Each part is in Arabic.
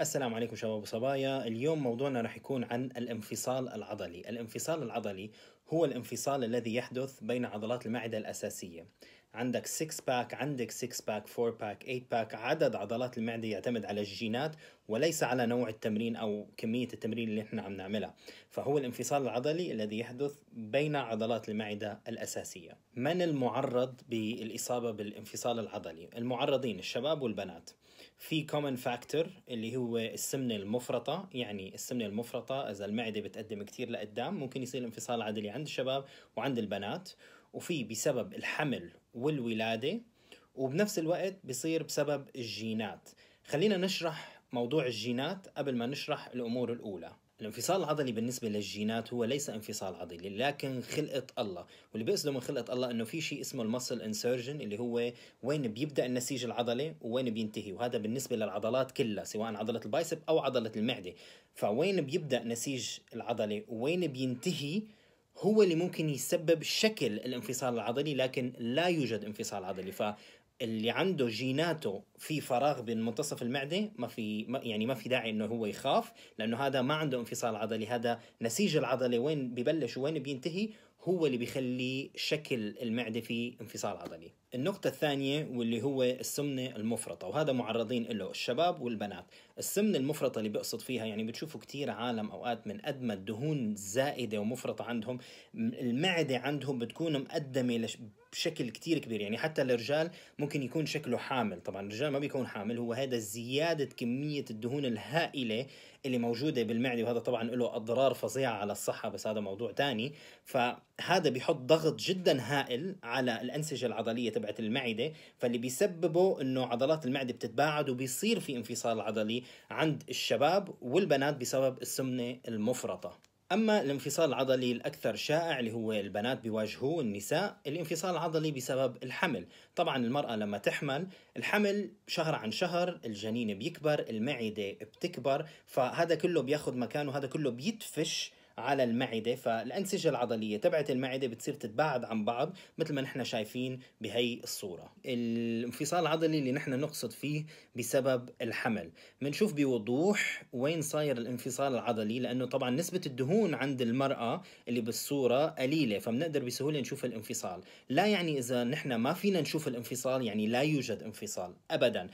السلام عليكم شباب وصبايا اليوم موضوعنا راح يكون عن الانفصال العضلي الانفصال العضلي هو الانفصال الذي يحدث بين عضلات المعدة الأساسية عندك 6 باك عندك 6 باك 4 باك 8 باك عدد عضلات المعده يعتمد على الجينات وليس على نوع التمرين او كميه التمرين اللي احنا عم نعملها فهو الانفصال العضلي الذي يحدث بين عضلات المعده الاساسيه من المعرض بالاصابه بالانفصال العضلي المعرضين الشباب والبنات في كومن فاكتور اللي هو السمنه المفرطه يعني السمنه المفرطه اذا المعده بتقدم كثير لقدام ممكن يصير انفصال عضلي عند الشباب وعند البنات وفي بسبب الحمل والولادة وبنفس الوقت بصير بسبب الجينات خلينا نشرح موضوع الجينات قبل ما نشرح الأمور الأولى الانفصال العضلي بالنسبة للجينات هو ليس انفصال عضلي لكن خلقة الله واللي بيقصده من خلقة الله انه في شيء اسمه المصل انسيرجن اللي هو وين بيبدأ النسيج العضلي ووين بينتهي وهذا بالنسبة للعضلات كلها سواء عضلة البايسب او عضلة المعدة فوين بيبدأ نسيج العضلي ووين بينتهي هو اللي ممكن يسبب شكل الانفصال العضلي لكن لا يوجد انفصال عضلي فاللي عنده جيناته في فراغ بين منتصف المعده ما في ما يعني ما في داعي انه هو يخاف لانه هذا ما عنده انفصال عضلي هذا نسيج العضله وين ببلش وين بينتهي هو اللي بيخلي شكل المعده في انفصال عضلي النقطة الثانية واللي هو السمنة المفرطة وهذا معرضين له الشباب والبنات السمنة المفرطة اللي بقصد فيها يعني بتشوفوا كتير عالم أوقات من قد ما الدهون زائدة ومفرطة عندهم المعدة عندهم بتكون مقدمة لش... بشكل كتير كبير يعني حتى الرجال ممكن يكون شكله حامل طبعا الرجال ما بيكون حامل هو هذا زيادة كمية الدهون الهائلة اللي موجودة بالمعدة وهذا طبعا له أضرار فظيعة على الصحة بس هذا موضوع تاني فهذا بيحط ضغط جدا هائل على الأنسجة العضلية تبعت المعده فاللي بيسببه انه عضلات المعده بتتباعد وبيصير في انفصال عضلي عند الشباب والبنات بسبب السمنه المفرطه اما الانفصال العضلي الاكثر شائع اللي هو البنات بيواجهوه النساء الانفصال العضلي بسبب الحمل طبعا المراه لما تحمل الحمل شهر عن شهر الجنين بيكبر المعده بتكبر فهذا كله بياخذ مكانه هذا كله بيدفش على المعده فالانسجه العضليه تبعت المعده بتصير تتباعد عن بعض مثل ما نحن شايفين بهي الصوره الانفصال العضلي اللي نحن نقصد فيه بسبب الحمل بنشوف بوضوح وين صاير الانفصال العضلي لانه طبعا نسبه الدهون عند المراه اللي بالصوره قليله فبنقدر بسهوله نشوف الانفصال لا يعني اذا نحن ما فينا نشوف الانفصال يعني لا يوجد انفصال ابدا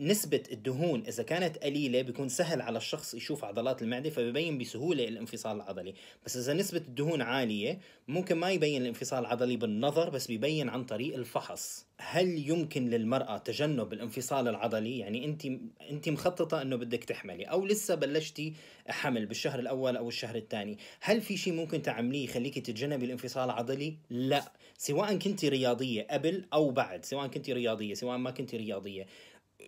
نسبة الدهون إذا كانت قليلة بيكون سهل على الشخص يشوف عضلات المعدة فبيبين بسهولة الانفصال العضلي بس إذا نسبة الدهون عالية ممكن ما يبين الانفصال العضلي بالنظر بس بيبين عن طريق الفحص هل يمكن للمرأة تجنب الانفصال العضلي يعني أنت أنت مخططة أنه بدك تحملي أو لسه بلشتي حمل بالشهر الأول أو الشهر الثاني هل في شيء ممكن تعمليه يخليكي تتجنبي الانفصال العضلي لا سواء كنت رياضية قبل أو بعد سواء كنت رياضية سواء ما كنت رياضية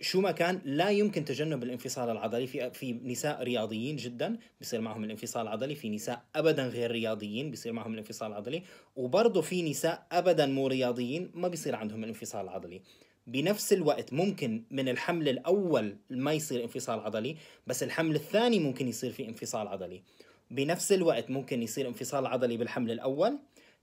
شو ما كان لا يمكن تجنب الانفصال العضلي في في نساء رياضيين جدا بيصير معهم الانفصال العضلي في نساء ابدا غير رياضيين بيصير معهم الانفصال العضلي وبرضه في نساء ابدا مو رياضيين ما بيصير عندهم الانفصال العضلي بنفس الوقت ممكن من الحمل الاول ما يصير انفصال عضلي بس الحمل الثاني ممكن يصير في انفصال عضلي بنفس الوقت ممكن يصير انفصال عضلي بالحمل الاول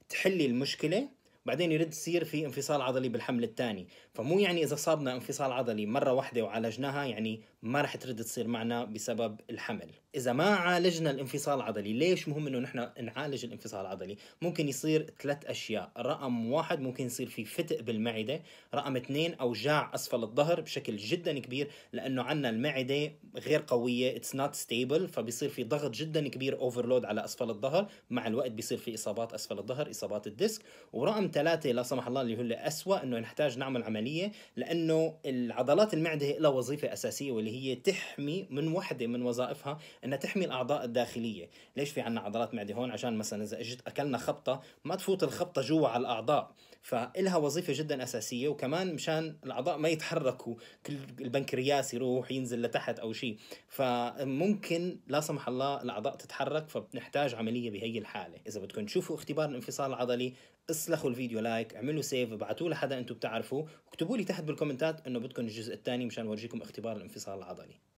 تحلي المشكله بعدين يرد يصير في انفصال عضلي بالحمل الثاني فمو يعني اذا صابنا انفصال عضلي مره واحده وعالجناها يعني ما رح ترد تصير معنا بسبب الحمل اذا ما عالجنا الانفصال العضلي ليش مهم انه نحن نعالج الانفصال العضلي ممكن يصير ثلاث اشياء رقم واحد ممكن يصير في فتق بالمعده رقم اثنين اوجاع اسفل الظهر بشكل جدا كبير لانه عندنا المعده غير قويه اتس نوت ستيبل فبيصير في ضغط جدا كبير اوفرلود على اسفل الظهر مع الوقت بيصير في اصابات اسفل الظهر اصابات الديسك ورقم ثلاثه لا سمح الله اللي هن اسوء انه نحتاج نعمل عمليه لانه العضلات المعده لها وظيفه اساسيه واللي هي تحمي من وحده من وظائفها انها تحمي الاعضاء الداخليه ليش في عندنا عضلات معده هون عشان مثلا اذا اجت اكلنا خبطه ما تفوت الخبطه جوا على الاعضاء فإلها وظيفة جدا أساسية وكمان مشان الأعضاء ما يتحركوا كل البنكرياس يروح ينزل لتحت أو شيء فممكن لا سمح الله الأعضاء تتحرك فبنحتاج عملية بهي الحالة إذا بدكم تشوفوا اختبار الانفصال العضلي اسلخوا الفيديو لايك اعملوا سيف ابعتوه لحدا انتم بتعرفوا واكتبوا لي تحت بالكومنتات انه بدكم الجزء الثاني مشان اورجيكم اختبار الانفصال العضلي